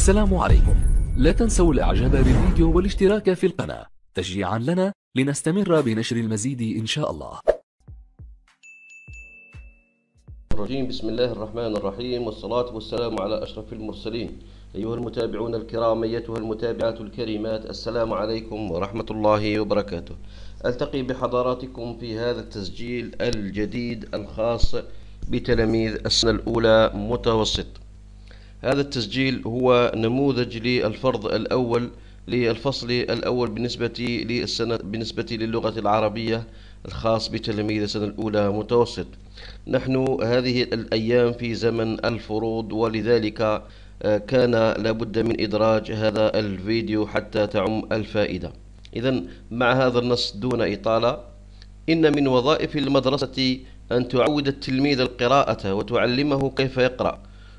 السلام عليكم لا تنسوا الاعجاب بالفيديو والاشتراك في القناة تشجيعا لنا لنستمر بنشر المزيد إن شاء الله الرجيم بسم الله الرحمن الرحيم والصلاة والسلام على أشرف المرسلين أيها المتابعون الكرام أيتها المتابعات الكريمات السلام عليكم ورحمة الله وبركاته ألتقي بحضراتكم في هذا التسجيل الجديد الخاص بتلاميذ السنة الأولى متوسط هذا التسجيل هو نموذج للفرض الأول للفصل الأول بالنسبة للسنة بالنسبة للغة العربية الخاص بتلاميذ السنة الأولى متوسط نحن هذه الأيام في زمن الفروض ولذلك آه، كان لابد من إدراج هذا الفيديو حتى تعم الفائدة إذا مع هذا النص دون إطالة إن من وظائف المدرسة أن تعود التلميذ القراءة وتعلمه كيف يقرأ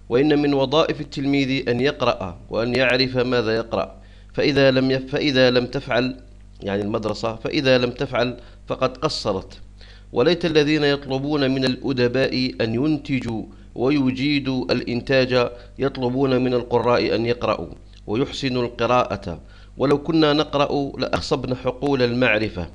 وإن من وظائف التلميذ أن يقرأ وأن يعرف ماذا يقرأ فإذا لم يف... فإذا لم تفعل يعني المدرسة فإذا لم تفعل فقد قصرت وليت الذين يطلبون من الأدباء أن ينتجوا ويجيدوا الإنتاج يطلبون من القراء أن يقرأوا ويحسنوا القراءة ولو كنا نقرأ لأخصبنا حقول المعرفة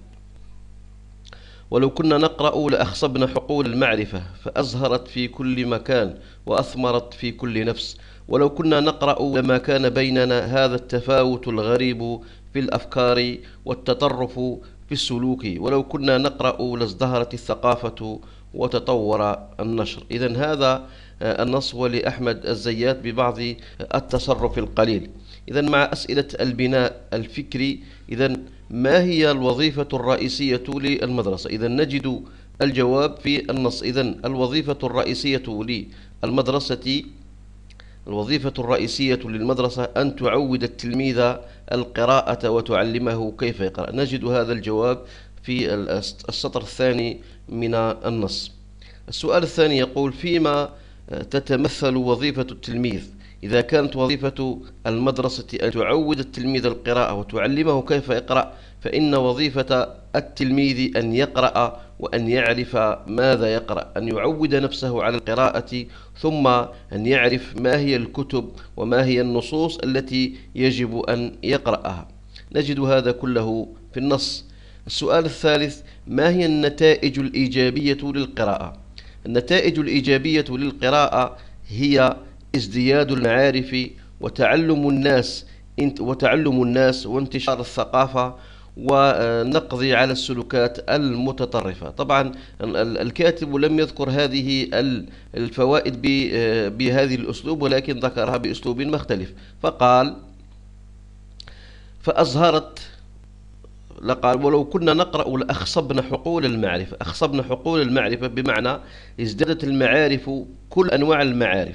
ولو كنا نقرأ لأخصبنا حقول المعرفة فأزهرت في كل مكان وأثمرت في كل نفس ولو كنا نقرأ لما كان بيننا هذا التفاوت الغريب في الأفكار والتطرف في السلوك ولو كنا نقرأ لازدهرت الثقافة وتطور النشر إذا هذا آه، النص لأحمد الزيات ببعض التصرف القليل إذا مع أسئلة البناء الفكري إذا ما هي الوظيفة الرئيسية للمدرسة إذا نجد الجواب في النص إذا الوظيفة الرئيسية للمدرسة الوظيفة الرئيسية للمدرسة أن تعود التلميذ القراءة وتعلمه كيف يقرأ نجد هذا الجواب في السطر الثاني من النص السؤال الثاني يقول فيما تتمثل وظيفة التلميذ إذا كانت وظيفة المدرسة أن تعود التلميذ القراءة وتعلمه كيف يقرأ فإن وظيفة التلميذ أن يقرأ وأن يعرف ماذا يقرأ أن يعود نفسه على القراءة ثم أن يعرف ما هي الكتب وما هي النصوص التي يجب أن يقرأها نجد هذا كله في النص السؤال الثالث ما هي النتائج الإيجابية للقراءة؟ النتائج الإيجابية للقراءة هي ازدياد المعارف وتعلم الناس وتعلم الناس وانتشار الثقافة ونقضي على السلوكات المتطرفة طبعا الكاتب لم يذكر هذه الفوائد بهذه الأسلوب ولكن ذكرها بأسلوب مختلف فقال فأظهرت لقال ولو كنا نقرأ لأخصبنا حقول المعرفة أخصبنا حقول المعرفة بمعنى ازدادت المعارف كل أنواع المعارف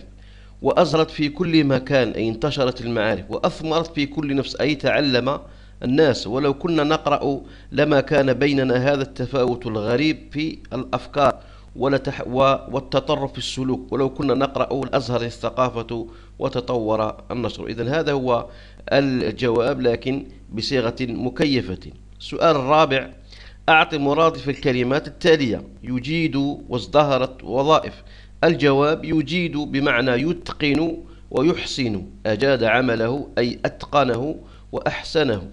وأزرت في كل مكان أي انتشرت المعارف وأثمرت في كل نفس أي تعلم الناس ولو كنا نقرأ لما كان بيننا هذا التفاوت الغريب في الأفكار والتطرف في السلوك ولو كنا نقرأ الأزهر الثقافة وتطور النشر إذا هذا هو الجواب لكن بصيغة مكيفة السؤال الرابع أعطي مرادف الكلمات التالية يجيد وازدهرت وظائف الجواب يجيد بمعنى يتقن ويحسن أجاد عمله أي أتقنه وأحسنه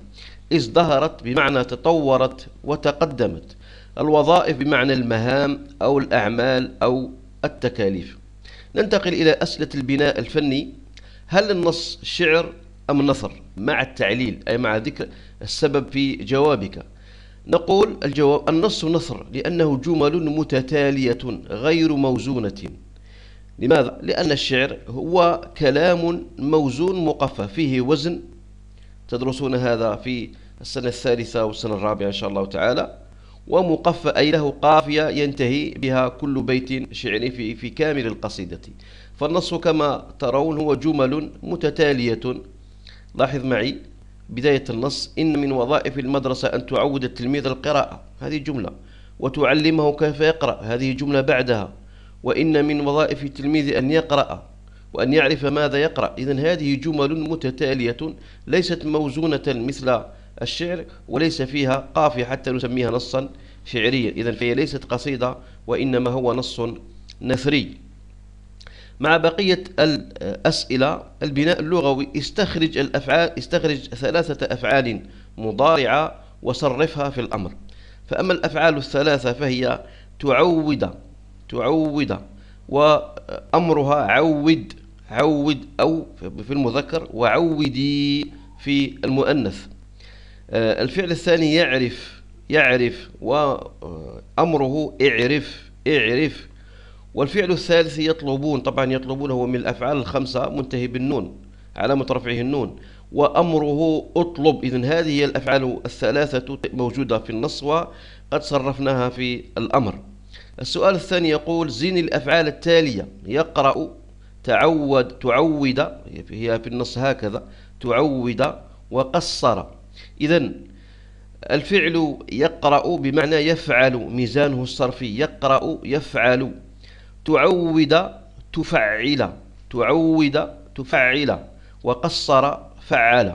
ازدهرت بمعنى تطورت وتقدمت الوظائف بمعنى المهام أو الأعمال أو التكاليف ننتقل إلى أسئلة البناء الفني هل النص شعر أم نثر مع التعليل أي مع ذكر السبب في جوابك نقول الجواب النص نصر لأنه جمل متتالية غير موزونة لماذا؟ لأن الشعر هو كلام موزون مقفى فيه وزن تدرسون هذا في السنة الثالثة والسنة الرابعة إن شاء الله تعالى ومقفى أي له قافية ينتهي بها كل بيت شعري في, في كامل القصيدة فالنص كما ترون هو جمل متتالية لاحظ معي بداية النص إن من وظائف المدرسة أن تعود التلميذ القراءة هذه جملة وتعلمه كيف يقرأ هذه جملة بعدها وإن من وظائف التلميذ أن يقرأ وأن يعرف ماذا يقرأ إذا هذه جمل متتالية ليست موزونة مثل الشعر وليس فيها قافية حتى نسميها نصا شعريا إذا فهي ليست قصيدة وإنما هو نص نثري مع بقية الأسئلة البناء اللغوي استخرج الأفعال استخرج ثلاثة أفعال مضارعة وصرفها في الأمر فأما الأفعال الثلاثة فهي تعود تعود وأمرها عود عود أو في المذكر وعودي في المؤنث آه، الفعل الثاني يعرف يعرف وأمره اعرف اعرف والفعل الثالث يطلبون طبعا يطلبون هو من الأفعال الخمسة منتهي بالنون علامة رفعه النون وأمره أطلب إذن هذه هي الأفعال الثلاثة موجودة في النص وقد صرفناها في الأمر السؤال الثاني يقول زين الأفعال التالية يقرأ تعود تعود هي في النص هكذا تعود وقصر إذا الفعل يقرأ بمعنى يفعل ميزانه الصرفي يقرأ يفعل تعود تفعل تعود تفعل وقصر فعل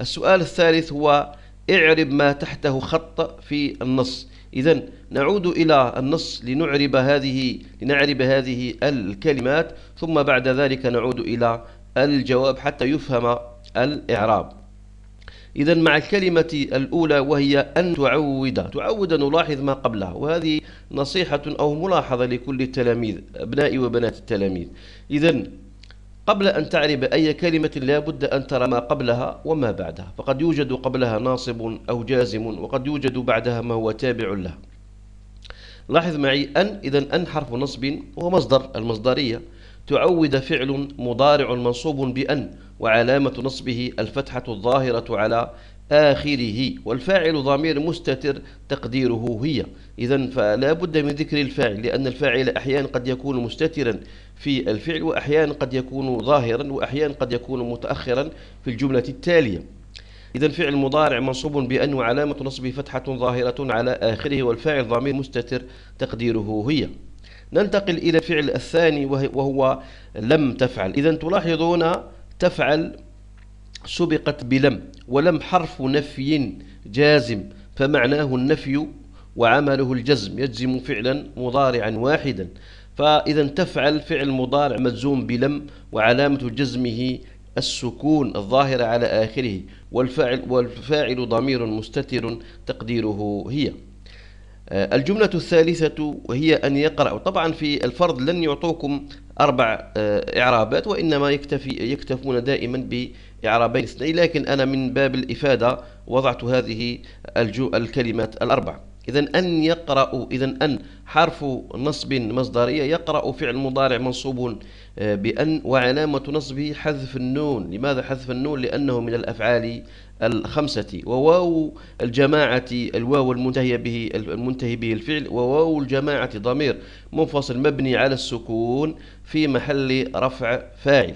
السؤال الثالث هو اعرب ما تحته خط في النص إذا نعود إلى النص لنعرب هذه لنعرب هذه الكلمات ثم بعد ذلك نعود إلى الجواب حتى يفهم الإعراب إذا مع الكلمة الأولى وهي أن تعود تعود نلاحظ ما قبلها وهذه نصيحة أو ملاحظة لكل التلاميذ أبناء وبنات التلاميذ إذا قبل أن تعرب أي كلمة لا بد أن ترى ما قبلها وما بعدها فقد يوجد قبلها ناصب أو جازم وقد يوجد بعدها ما هو تابع لها لاحظ معي أن إذا أن حرف نصب ومصدر مصدر المصدرية تعود فعل مضارع منصوب بأن وعلامة نصبه الفتحة الظاهرة على آخره والفاعل ضمير مستتر تقديره هي إذا فلا بد من ذكر الفاعل لأن الفاعل أحيانا قد يكون مستترا في الفعل وأحيانا قد يكون ظاهرا وأحيانا قد يكون متأخرا في الجملة التالية إذا فعل مضارع منصوب بأن وعلامة نصبه فتحة ظاهرة على آخره والفاعل ضمير مستتر تقديره هي ننتقل إلى الفعل الثاني وهو لم تفعل إذا تلاحظون تفعل سبقت بلم ولم حرف نفي جازم فمعناه النفي وعمله الجزم يجزم فعلا مضارعا واحدا فإذا تفعل فعل مضارع مجزوم بلم وعلامة جزمه السكون الظاهرة على آخره والفاعل, والفاعل ضمير مستتر تقديره هي آه، الجملة الثالثة وهي أن يقرأ طبعا في الفرض لن يعطوكم أربع آه، إعرابات وإنما يكتفي يكتفون دائما بإعرابين اثنين لكن أنا من باب الإفادة وضعت هذه الكلمات الأربع إذا أن يقرأ إذا أن حرف نصب مصدرية يقرأ فعل مضارع منصوب آه، بأن وعلامة نصبه حذف النون لماذا حذف النون لأنه من الأفعال الخمسة وواو الجماعة الواو المنتهي به المنتهي به الفعل وواو الجماعة ضمير منفصل مبني على السكون في محل رفع فاعل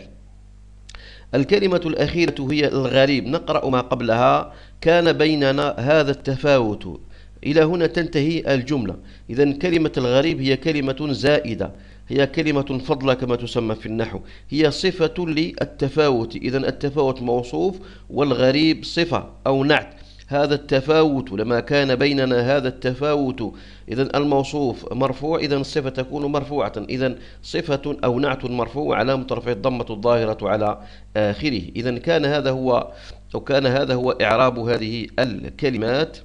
الكلمة الأخيرة هي الغريب نقرأ ما قبلها كان بيننا هذا التفاوت إلى هنا تنتهي الجملة إذا كلمة الغريب هي كلمة زائدة هي كلمة فضلة كما تسمى في النحو هي صفة للتفاوت إذا التفاوت موصوف والغريب صفة أو نعت هذا التفاوت لما كان بيننا هذا التفاوت إذا الموصوف مرفوع إذا الصفة تكون مرفوعة إذا صفة أو نعت مرفوع علامة رفع الضمة الظاهرة على آخره إذا كان هذا هو أو كان هذا هو إعراب هذه الكلمات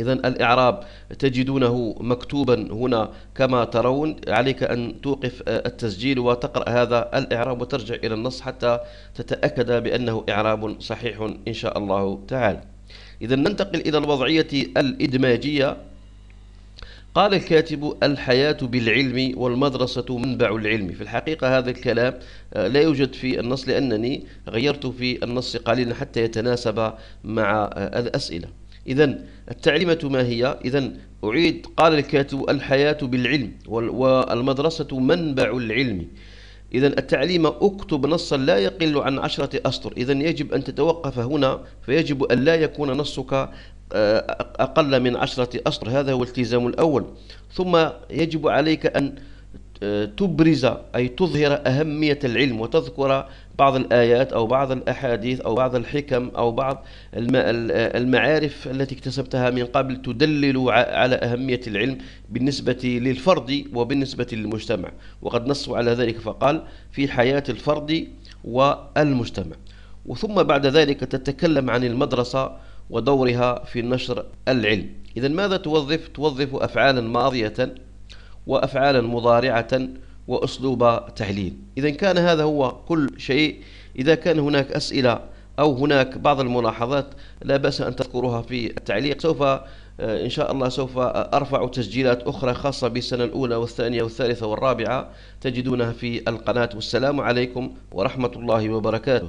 إذا الإعراب تجدونه مكتوبا هنا كما ترون عليك أن توقف آه، التسجيل وتقرأ هذا الإعراب وترجع إلى النص حتى تتأكد بأنه إعراب صحيح إن شاء الله تعالى إذا ننتقل إلى الوضعية الإدماجية قال الكاتب الحياة بالعلم والمدرسة منبع العلم في الحقيقة هذا الكلام آه، لا يوجد في النص لأنني غيرت في النص قليلا حتى يتناسب مع آه، الأسئلة إذا التعليمة ما هي إذا أعيد قال الكاتب الحياة بالعلم والمدرسة منبع العلم إذا التعليم أكتب نصا لا يقل عن عشرة أسطر إذا يجب أن تتوقف هنا فيجب أن لا يكون نصك آه، أقل من عشرة أسطر هذا هو الالتزام الأول ثم يجب عليك أن آه، تبرز أي تظهر أهمية العلم وتذكر بعض الآيات أو بعض الأحاديث أو بعض الحكم أو بعض المعارف التي اكتسبتها من قبل تدلل على أهمية العلم بالنسبة للفرد وبالنسبة للمجتمع وقد نص على ذلك فقال في حياة الفرد والمجتمع وثم بعد ذلك تتكلم عن المدرسة ودورها في نشر العلم إذا ماذا توظف؟ توظف أفعالا ماضية وأفعالا مضارعة وأسلوب تحليل إذا كان هذا هو كل شيء إذا كان هناك أسئلة أو هناك بعض الملاحظات لا بأس أن تذكروها في التعليق سوف آه، إن شاء الله سوف آه، أرفع تسجيلات أخرى خاصة بالسنة الأولى والثانية والثالثة والرابعة تجدونها في القناة والسلام عليكم ورحمة الله وبركاته